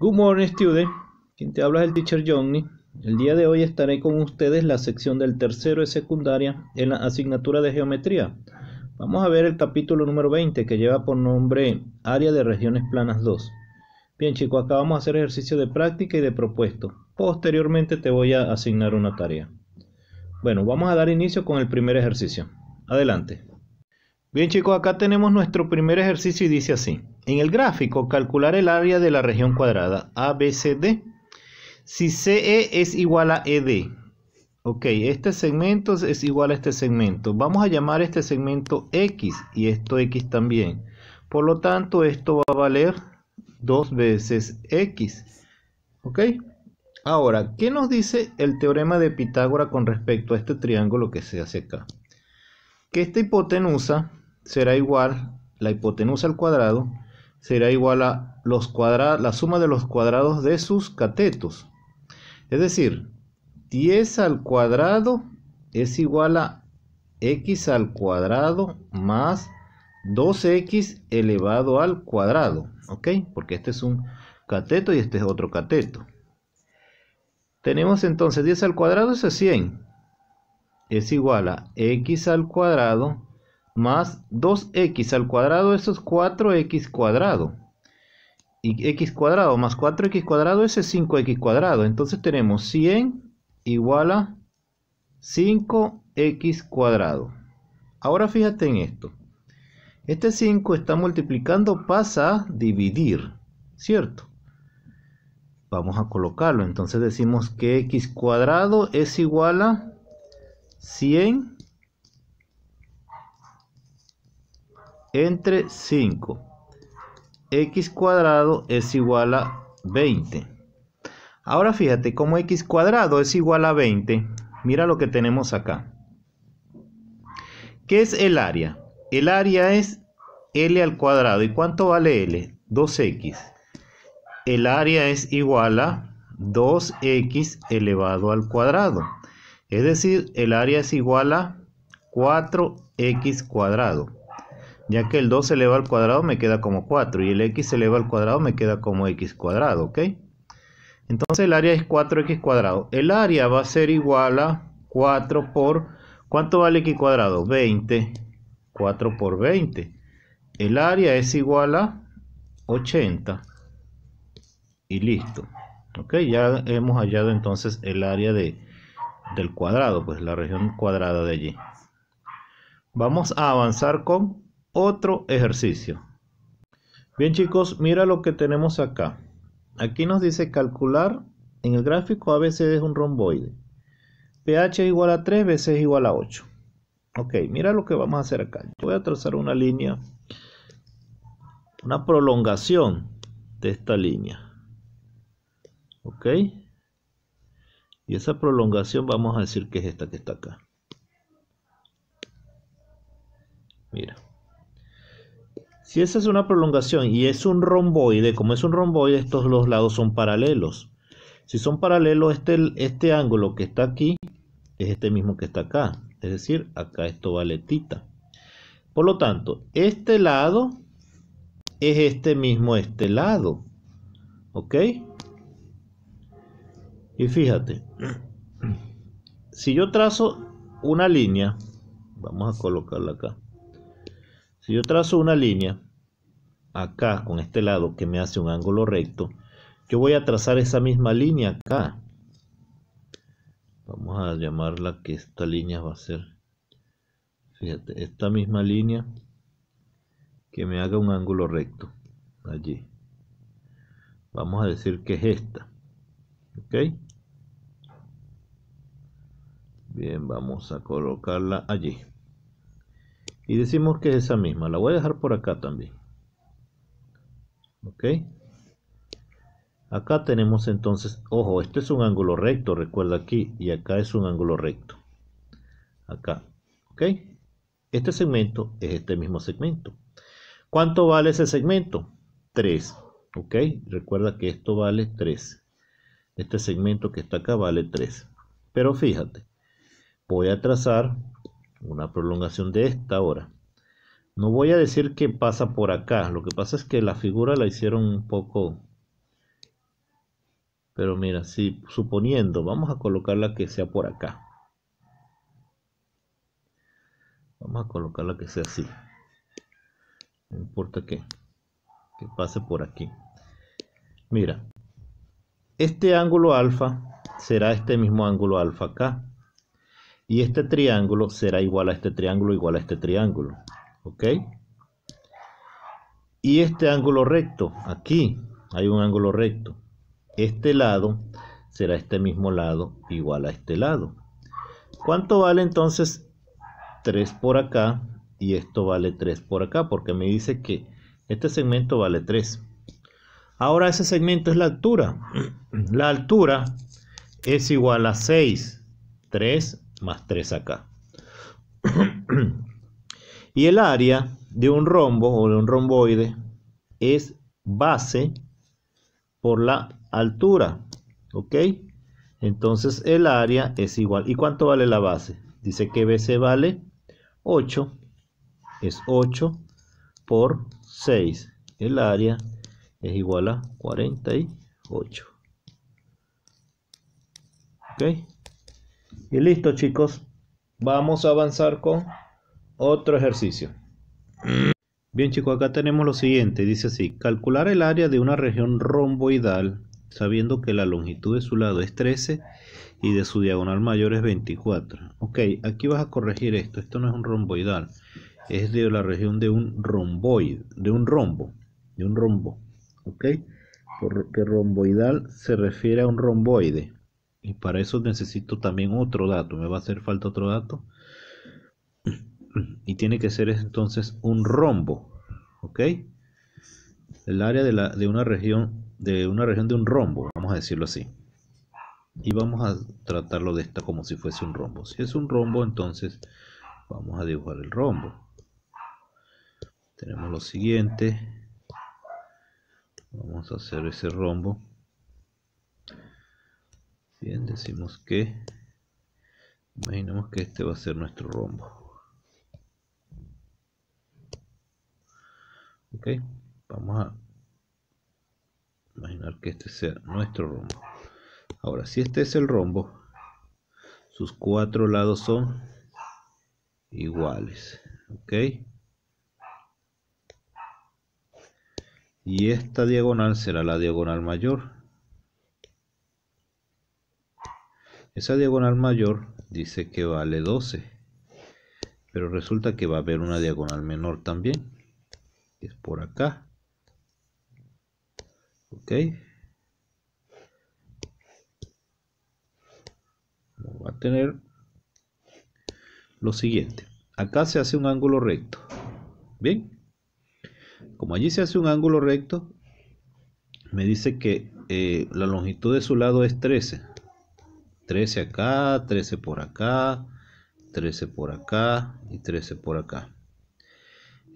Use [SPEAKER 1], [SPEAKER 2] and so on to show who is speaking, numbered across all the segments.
[SPEAKER 1] Good morning, students, Quien te habla es el teacher Johnny. El día de hoy estaré con ustedes la sección del tercero de secundaria en la asignatura de geometría. Vamos a ver el capítulo número 20 que lleva por nombre Área de Regiones Planas 2. Bien chicos, acá vamos a hacer ejercicio de práctica y de propuesto. Posteriormente te voy a asignar una tarea. Bueno, vamos a dar inicio con el primer ejercicio. Adelante. Bien chicos, acá tenemos nuestro primer ejercicio y dice así. En el gráfico, calcular el área de la región cuadrada ABCD. Si CE es igual a ED, ok, este segmento es igual a este segmento. Vamos a llamar este segmento X y esto X también. Por lo tanto, esto va a valer dos veces X. ¿Ok? Ahora, ¿qué nos dice el teorema de Pitágoras con respecto a este triángulo que se hace acá? Que esta hipotenusa será igual, la hipotenusa al cuadrado, será igual a los la suma de los cuadrados de sus catetos. Es decir, 10 al cuadrado es igual a x al cuadrado más 2x elevado al cuadrado. ¿Ok? Porque este es un cateto y este es otro cateto. Tenemos entonces 10 al cuadrado es 100. Es igual a x al cuadrado más 2x al cuadrado, eso es 4x cuadrado. Y x cuadrado más 4x cuadrado, ese es 5x cuadrado. Entonces tenemos 100 igual a 5x cuadrado. Ahora fíjate en esto. Este 5 está multiplicando, pasa a dividir, ¿cierto? Vamos a colocarlo. Entonces decimos que x cuadrado es igual a 100 entre 5. x cuadrado es igual a 20. Ahora fíjate, como x cuadrado es igual a 20, mira lo que tenemos acá. ¿Qué es el área? El área es L al cuadrado. ¿Y cuánto vale L? 2X. El área es igual a 2X elevado al cuadrado. Es decir, el área es igual a 4X cuadrado ya que el 2 elevado al cuadrado me queda como 4 y el x elevado al cuadrado me queda como x cuadrado, ¿ok? Entonces el área es 4x cuadrado. El área va a ser igual a 4 por... ¿Cuánto vale x cuadrado? 20. 4 por 20. El área es igual a 80. Y listo. ¿Ok? Ya hemos hallado entonces el área de, del cuadrado, pues la región cuadrada de allí. Vamos a avanzar con otro ejercicio. Bien chicos, mira lo que tenemos acá. Aquí nos dice calcular en el gráfico ABC es un romboide. pH es igual a 3, BC es igual a 8. Ok, mira lo que vamos a hacer acá. voy a trazar una línea, una prolongación de esta línea. Ok. Y esa prolongación vamos a decir que es esta que está acá. Mira. Si esa es una prolongación y es un romboide, como es un romboide, estos dos lados son paralelos. Si son paralelos, este, este ángulo que está aquí es este mismo que está acá. Es decir, acá esto vale tita. Por lo tanto, este lado es este mismo este lado. ¿Ok? Y fíjate, si yo trazo una línea, vamos a colocarla acá. Si yo trazo una línea acá con este lado que me hace un ángulo recto, yo voy a trazar esa misma línea acá. Vamos a llamarla que esta línea va a ser, fíjate, esta misma línea que me haga un ángulo recto allí. Vamos a decir que es esta. ¿Ok? Bien, vamos a colocarla allí y decimos que es esa misma la voy a dejar por acá también ok acá tenemos entonces ojo este es un ángulo recto recuerda aquí y acá es un ángulo recto acá ok este segmento es este mismo segmento cuánto vale ese segmento 3 ok recuerda que esto vale 3 este segmento que está acá vale 3 pero fíjate voy a trazar una prolongación de esta hora. No voy a decir que pasa por acá, lo que pasa es que la figura la hicieron un poco... Pero mira, si suponiendo, vamos a colocarla que sea por acá. Vamos a colocarla que sea así. No importa qué. Que pase por aquí. Mira. Este ángulo alfa será este mismo ángulo alfa acá. Y este triángulo será igual a este triángulo, igual a este triángulo. ¿Ok? Y este ángulo recto, aquí hay un ángulo recto. Este lado será este mismo lado igual a este lado. ¿Cuánto vale entonces 3 por acá? Y esto vale 3 por acá, porque me dice que este segmento vale 3. Ahora ese segmento es la altura. La altura es igual a 6. 3 más 3 acá. y el área de un rombo o de un romboide es base por la altura. ¿Ok? Entonces el área es igual. ¿Y cuánto vale la base? Dice que BC vale 8. Es 8 por 6. El área es igual a 48. ¿Ok? Y listo chicos, vamos a avanzar con otro ejercicio. Bien chicos, acá tenemos lo siguiente, dice así, calcular el área de una región romboidal sabiendo que la longitud de su lado es 13 y de su diagonal mayor es 24. Ok, aquí vas a corregir esto, esto no es un romboidal, es de la región de un romboide, de un rombo, de un rombo, ok, porque romboidal se refiere a un romboide y para eso necesito también otro dato, me va a hacer falta otro dato y tiene que ser entonces un rombo, ¿ok? El área de, una región de una región de un rombo, vamos a decirlo así. Y vamos a tratarlo de esta como si fuese un rombo. Si es un rombo, entonces vamos a dibujar el rombo. Tenemos lo siguiente. Vamos a hacer ese rombo. Bien, decimos que. imaginemos que este va a ser nuestro rombo. Ok, vamos a imaginar que este sea nuestro rombo. Ahora, si este es el rombo, sus cuatro lados son iguales. Ok. Y esta diagonal será la diagonal mayor Esa diagonal mayor dice que vale 12. Pero resulta que va a haber una diagonal menor también. Que es por acá. Ok. Va a tener lo siguiente. Acá se hace un ángulo recto. Bien. Como allí se hace un ángulo recto, me dice que eh, la longitud de su lado es 13. 13 acá, 13 por acá, 13 por acá y 13 por acá.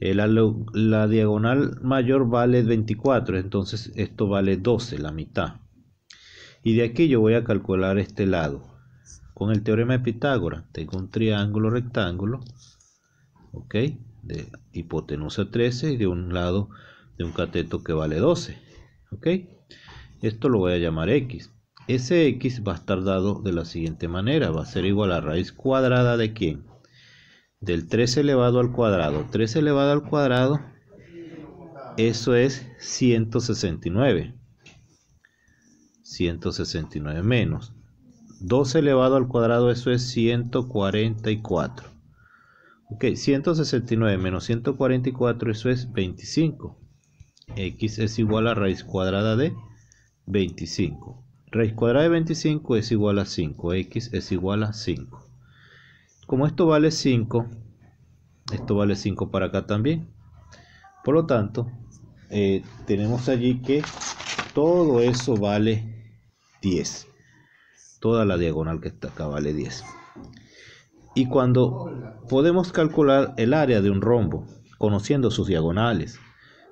[SPEAKER 1] Eh, la, la, diagonal mayor vale 24, entonces esto vale 12, la mitad. Y de aquí yo voy a calcular este lado. Con el teorema de Pitágoras, tengo un triángulo rectángulo, ¿ok? De hipotenusa 13 y de un lado de un cateto que vale 12, ¿ok? Esto lo voy a llamar X ese x va a estar dado de la siguiente manera, va a ser igual a raíz cuadrada de quién? Del 3 elevado al cuadrado. 3 elevado al cuadrado, eso es 169. 169 menos 2 elevado al cuadrado, eso es 144. Ok, 169 menos 144, eso es 25. X es igual a raíz cuadrada de 25. Raíz cuadrada de 25 es igual a 5. X es igual a 5. Como esto vale 5, esto vale 5 para acá también. Por lo tanto, eh, tenemos allí que todo eso vale 10. Toda la diagonal que está acá vale 10. Y cuando podemos calcular el área de un rombo, conociendo sus diagonales,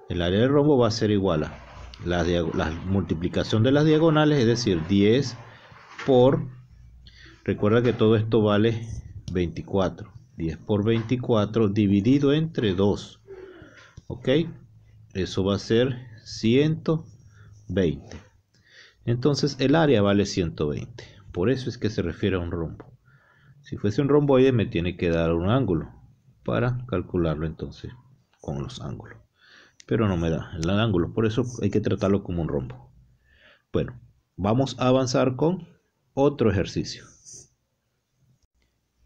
[SPEAKER 1] el área del rombo va a ser igual a la, multiplicación de las diagonales, es decir, 10 por, recuerda que todo esto vale 24, 10 por 24 dividido entre 2, ok, eso va a ser 120. Entonces el área vale 120, por eso es que se refiere a un rombo. Si fuese un romboide me tiene que dar un ángulo para calcularlo entonces con los ángulos pero no me da el ángulo, por eso hay que tratarlo como un rombo. Bueno, vamos a avanzar con otro ejercicio.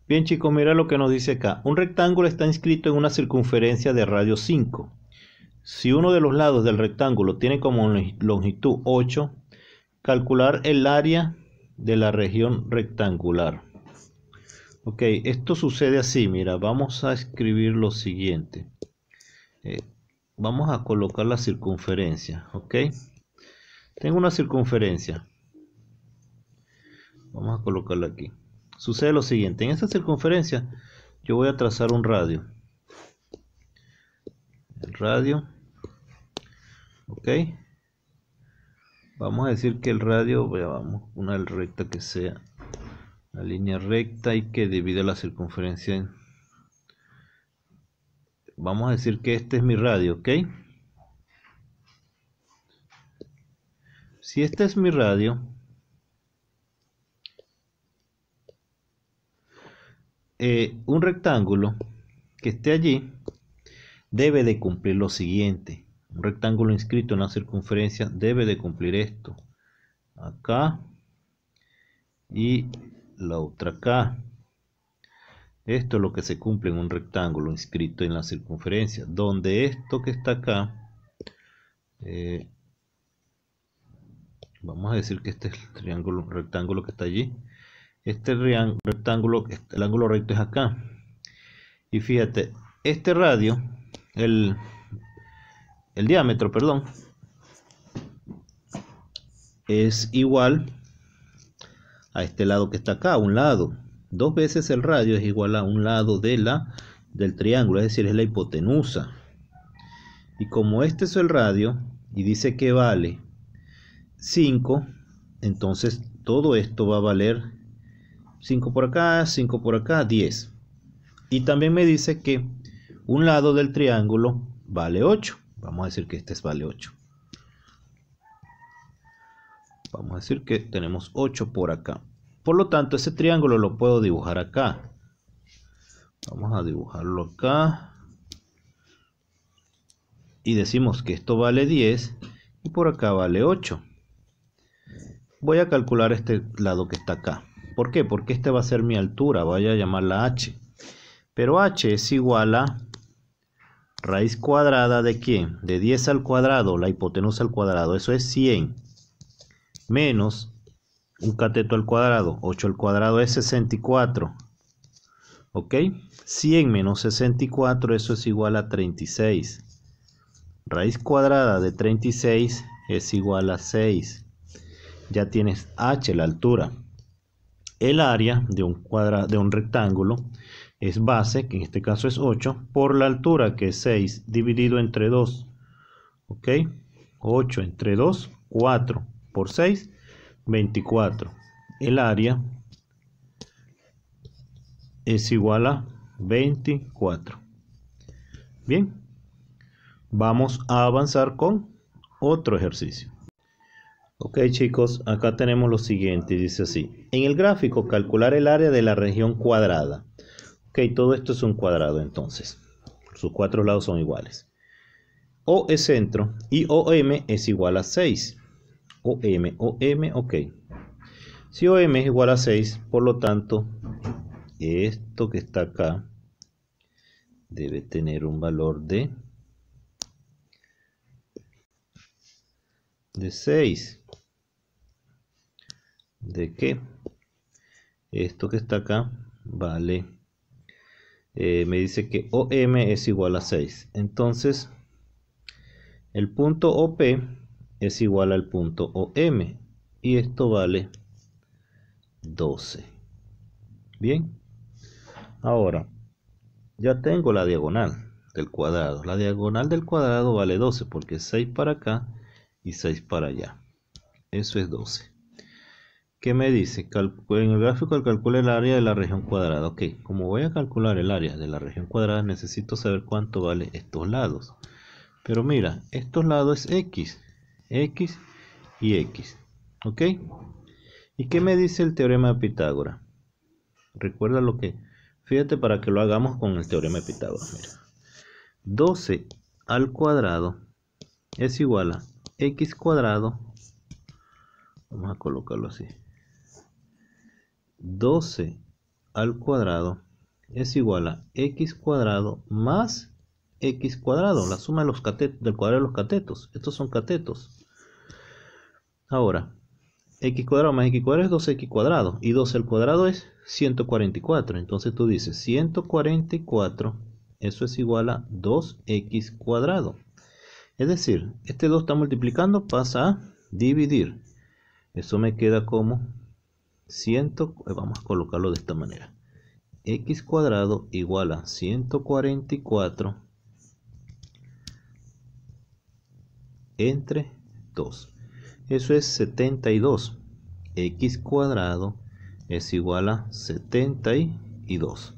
[SPEAKER 1] Bien chicos, mira lo que nos dice acá. Un rectángulo está inscrito en una circunferencia de radio 5. Si uno de los lados del rectángulo tiene como longitud 8, calcular el área de la región rectangular. Ok, esto sucede así, mira, vamos a escribir lo siguiente. Eh, vamos a colocar la circunferencia ok tengo una circunferencia vamos a colocarla aquí sucede lo siguiente en esta circunferencia yo voy a trazar un radio el radio ok vamos a decir que el radio veamos una recta que sea la línea recta y que divide la circunferencia en vamos a decir que este es mi radio, ¿ok? Si este es mi radio, eh, un rectángulo que esté allí debe de cumplir lo siguiente. Un rectángulo inscrito en la circunferencia debe de cumplir esto. Acá y la otra acá. Esto es lo que se cumple en un rectángulo inscrito en la circunferencia, donde esto que está acá, eh, vamos a decir que este es el triángulo, rectángulo que está allí, este rectángulo, este, el ángulo recto es acá. Y fíjate, este radio, el, el diámetro, perdón, es igual a este lado que está acá, un lado. Dos veces el radio es igual a un lado de la, del triángulo, es decir, es la hipotenusa. Y como este es el radio y dice que vale 5, entonces todo esto va a valer 5 por acá, 5 por acá, 10. Y también me dice que un lado del triángulo vale 8. Vamos a decir que este vale 8. Vamos a decir que tenemos 8 por acá. Por lo tanto, ese triángulo lo puedo dibujar acá. Vamos a dibujarlo acá. Y decimos que esto vale 10 y por acá vale 8. Voy a calcular este lado que está acá. ¿Por qué? Porque este va a ser mi altura, voy a llamarla h. Pero h es igual a raíz cuadrada de quién? De 10 al cuadrado, la hipotenusa al cuadrado, eso es 100. Menos un cateto al cuadrado. 8 al cuadrado es 64. ¿Ok? 100 menos 64, eso es igual a 36. Raíz cuadrada de 36 es igual a 6. Ya tienes h, la altura. El área de un, de un rectángulo es base, que en este caso es 8, por la altura, que es 6, dividido entre 2. ¿Ok? 8 entre 2, 4 por 6, 24. El área es igual a 24. Bien, vamos a avanzar con otro ejercicio. Ok chicos, acá tenemos lo siguiente, dice así. En el gráfico, calcular el área de la región cuadrada. Ok, todo esto es un cuadrado entonces. Sus cuatro lados son iguales. O es centro y OM es igual a 6. OM. OM, ok. Si OM es igual a 6, por lo tanto, esto que está acá debe tener un valor de, de 6. ¿De qué? Esto que está acá vale. Eh, me dice que OM es igual a 6. Entonces, el punto OP es igual al punto OM y esto vale 12. Bien, ahora ya tengo la diagonal del cuadrado. La diagonal del cuadrado vale 12 porque 6 para acá y 6 para allá. Eso es 12. ¿Qué me dice? en el gráfico calcula el área de la región cuadrada. Ok, como voy a calcular el área de la región cuadrada, necesito saber cuánto vale estos lados. Pero mira, estos lados es X x y x. ¿Ok? ¿Y qué me dice el teorema de Pitágoras? Recuerda lo que... Fíjate para que lo hagamos con el teorema de Pitágoras. 12 al cuadrado es igual a x cuadrado. Vamos a colocarlo así. 12 al cuadrado es igual a x cuadrado más x cuadrado, la suma de los catetos, del cuadrado de los catetos. Estos son catetos. Ahora, x cuadrado más x cuadrado es 2x cuadrado. Y 2 al cuadrado es 144. Entonces tú dices 144, eso es igual a 2x cuadrado. Es decir, este 2 está multiplicando, pasa a dividir. Eso me queda como 100, eh, vamos a colocarlo de esta manera. x cuadrado igual a 144 entre 2. Eso es 72. X cuadrado es igual a 72.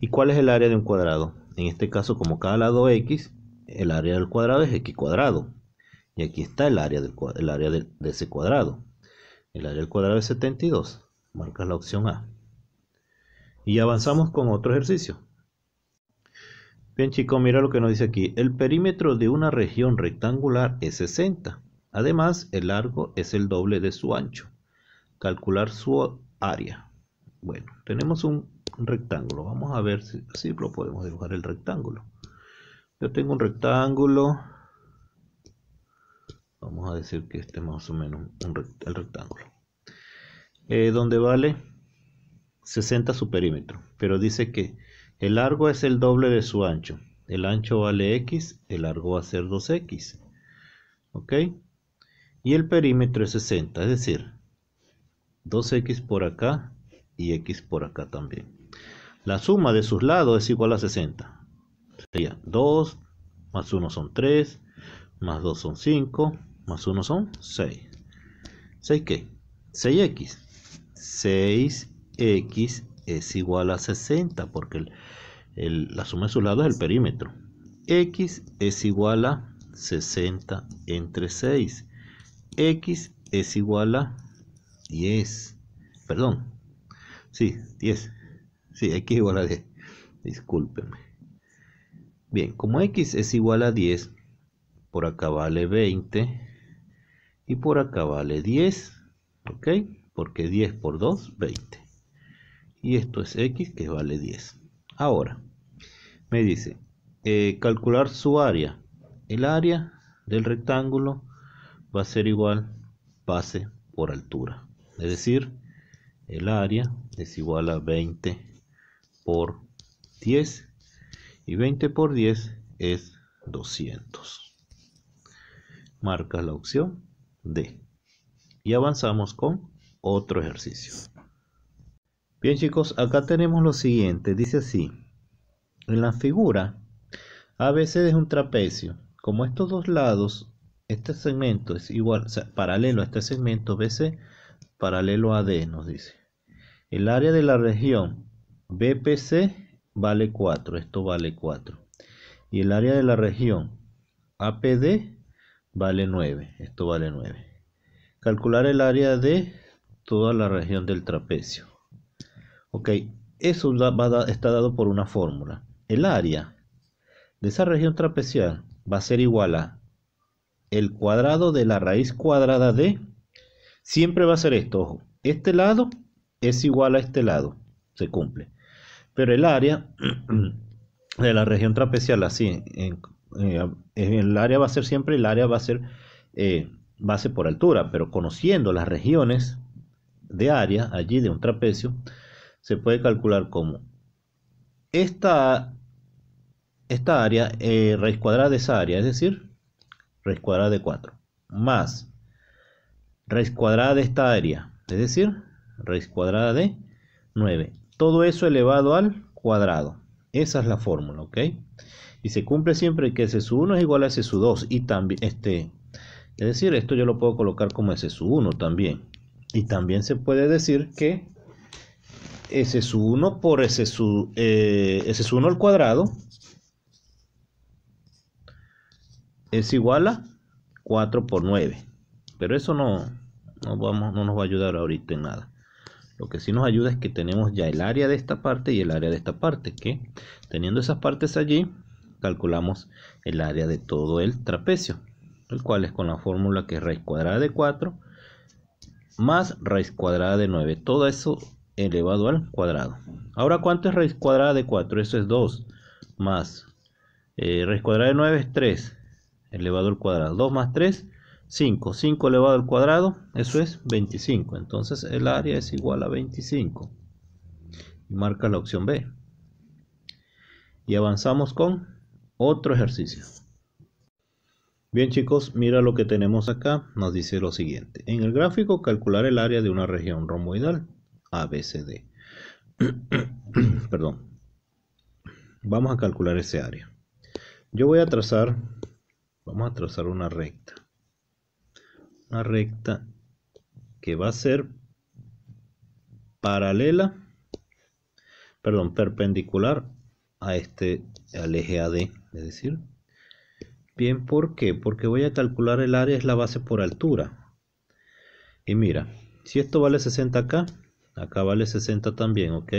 [SPEAKER 1] ¿Y cuál es el área de un cuadrado? En este caso, como cada lado X, el área del cuadrado es X cuadrado. Y aquí está el área, del, área de, de ese cuadrado. El área del cuadrado es 72. Marcas la opción A. Y avanzamos con otro ejercicio. Bien chicos, mira lo que nos dice aquí. El perímetro de una región rectangular es 60. Además, el largo es el doble de su ancho. Calcular su área. Bueno, tenemos un rectángulo. Vamos a ver si lo podemos dibujar el rectángulo. Yo tengo un rectángulo. Vamos a decir que este es más o menos el rectángulo. Eh, donde vale 60 su perímetro. Pero dice que el largo es el doble de su ancho. El ancho vale X, el largo va a ser 2X. ¿Ok? y el perímetro es 60, es decir, 2x por acá y x por acá también. La suma de sus lados es igual a 60. Sería 2 más 1 son 3, más 2 son 5, más 1 son 6. ¿6 qué? 6x. 6x es igual a 60 porque la suma de sus lados es el perímetro. x es igual a 60 entre 6 x es igual a 10. Perdón. Sí, 10. Sí, x es igual a 10. Discúlpenme. Bien, como x es igual a 10, por acá vale 20 y por acá vale 10. ¿Ok? Porque 10 por 2, 20. Y esto es x que vale 10. Ahora, me dice, eh, calcular su área. El área del rectángulo va a ser igual pase por altura. Es decir, el área es igual a 20 por 10 y 20 por 10 es 200. Marca la opción D. Y avanzamos con otro ejercicio. Bien chicos, acá tenemos lo siguiente. Dice así. En la figura ABC es un trapecio. Como estos dos lados este segmento es igual, o sea, paralelo a este segmento BC, paralelo a D, nos dice. El área de la región BPC vale 4, esto vale 4. Y el área de la región APD vale 9, esto vale 9. Calcular el área de toda la región del trapecio. Ok, eso está dado por una fórmula. El área de esa región trapecial va a ser igual a el cuadrado de la raíz cuadrada de, siempre va a ser esto, ojo, este lado es igual a este lado, se cumple. Pero el área de la región trapecial, así, eh, el área va a ser siempre, el área va a ser eh, base por altura, pero conociendo las regiones de área allí de un trapecio, se puede calcular como esta, esta área, eh, raíz cuadrada de esa área, es decir, raíz cuadrada de 4 más raíz cuadrada de esta área, es decir, raíz cuadrada de 9. Todo eso elevado al cuadrado. Esa es la fórmula, ¿ok? Y se cumple siempre que S1 es igual a S2 y también este, es decir, esto yo lo puedo colocar como S1 también. Y también se puede decir que S1 por S1, S1 eh, al cuadrado es igual a 4 por 9. Pero eso no, no, vamos, no nos va a ayudar ahorita en nada. Lo que sí nos ayuda es que tenemos ya el área de esta parte y el área de esta parte, que teniendo esas partes allí, calculamos el área de todo el trapecio, el cual es con la fórmula que es raíz cuadrada de 4 más raíz cuadrada de 9. Todo eso elevado al cuadrado. Ahora, ¿cuánto es raíz cuadrada de 4? Eso es 2 más eh, raíz cuadrada de 9 es 3 elevado al cuadrado. 2 más 3, 5. 5 elevado al cuadrado, eso es 25. Entonces el área es igual a 25. Y marca la opción B. Y avanzamos con otro ejercicio. Bien chicos, mira lo que tenemos acá. Nos dice lo siguiente. En el gráfico calcular el área de una región romboidal ABCD. Perdón. Vamos a calcular ese área. Yo voy a trazar vamos a trazar una recta una recta que va a ser paralela perdón perpendicular a este al eje AD es decir bien ¿por qué? porque voy a calcular el área es la base por altura y mira si esto vale 60 acá acá vale 60 también ok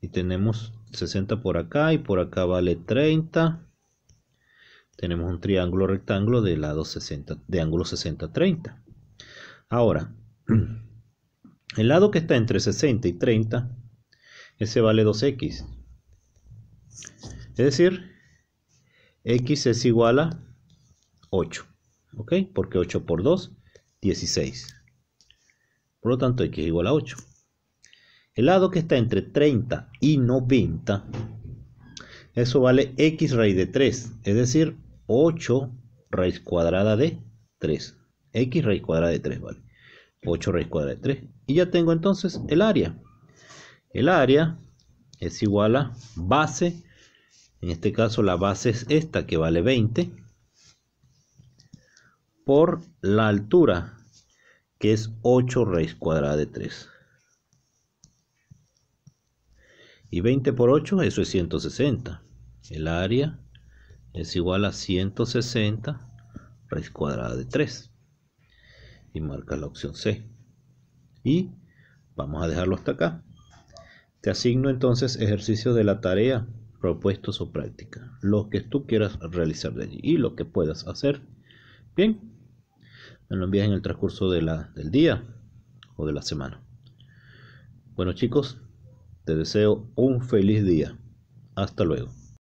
[SPEAKER 1] y tenemos 60 por acá y por acá vale 30 tenemos un triángulo rectángulo de lado 60, de ángulo 60-30. Ahora, el lado que está entre 60 y 30, ese vale 2x. Es decir, x es igual a 8. ¿Ok? Porque 8 por 2, 16. Por lo tanto, x es igual a 8. El lado que está entre 30 y 90, eso vale x raíz de 3, es decir, 8 raíz cuadrada de 3. X raíz cuadrada de 3, ¿vale? 8 raíz cuadrada de 3. Y ya tengo entonces el área. El área es igual a base. En este caso la base es esta que vale 20. Por la altura que es 8 raíz cuadrada de 3. Y 20 por 8, eso es 160. El área es igual a 160 raíz cuadrada de 3 y marca la opción C y vamos a dejarlo hasta acá te asigno entonces ejercicios de la tarea propuestos o práctica lo que tú quieras realizar de allí y lo que puedas hacer bien me lo envías en el transcurso de del día o de la semana bueno chicos te deseo un feliz día hasta luego